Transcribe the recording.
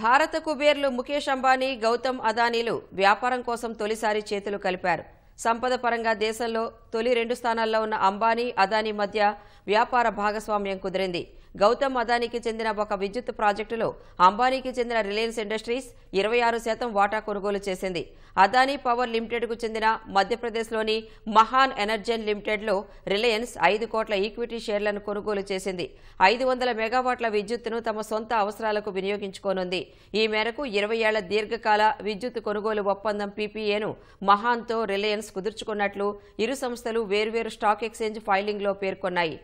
భారత కుబేర్లు ముఖేష్ అంబానీ గౌతమ్ అదానీలు వ్యాపారం కోసం తొలిసారి చేతులు కలిపారు సంపద పరంగా దేశంలో తొలి రెండు స్థానాల్లో ఉన్న అంబానీ అదానీ మధ్య వ్యాపార భాగస్వామ్యం కుదిరింది గౌతమ్ అదానీకి చెందిన ఒక విద్యుత్ ప్రాజెక్టులో అంబానీకి చెందిన రిలయన్స్ ఇండస్ట్రీస్ ఇరవై ఆరు శాతం వాటా కొనుగోలు చేసింది అదానీ పవర్ లిమిటెడ్కు చెందిన మధ్యప్రదేశ్లోని మహాన్ ఎనర్జన్ లిమిటెడ్లో రిలయన్స్ ఐదు కోట్ల ఈక్విటీ షేర్లను కొనుగోలు చేసింది ఐదు వందల మెగావాట్ల విద్యుత్ను తమ సొంత అవసరాలకు వినియోగించుకోనుంది ఈ మేరకు ఇరవై ఏళ్ల దీర్ఘకాల విద్యుత్ కొనుగోలు ఒప్పందం పీపీఏను మహాన్తో రిలయన్స్ కుదుర్చుకున్నట్లు ఇరు సంస్థలు వేర్వేరు స్టాక్ ఎక్స్చేంజ్ ఫైలింగ్లో పేర్కొన్నాయి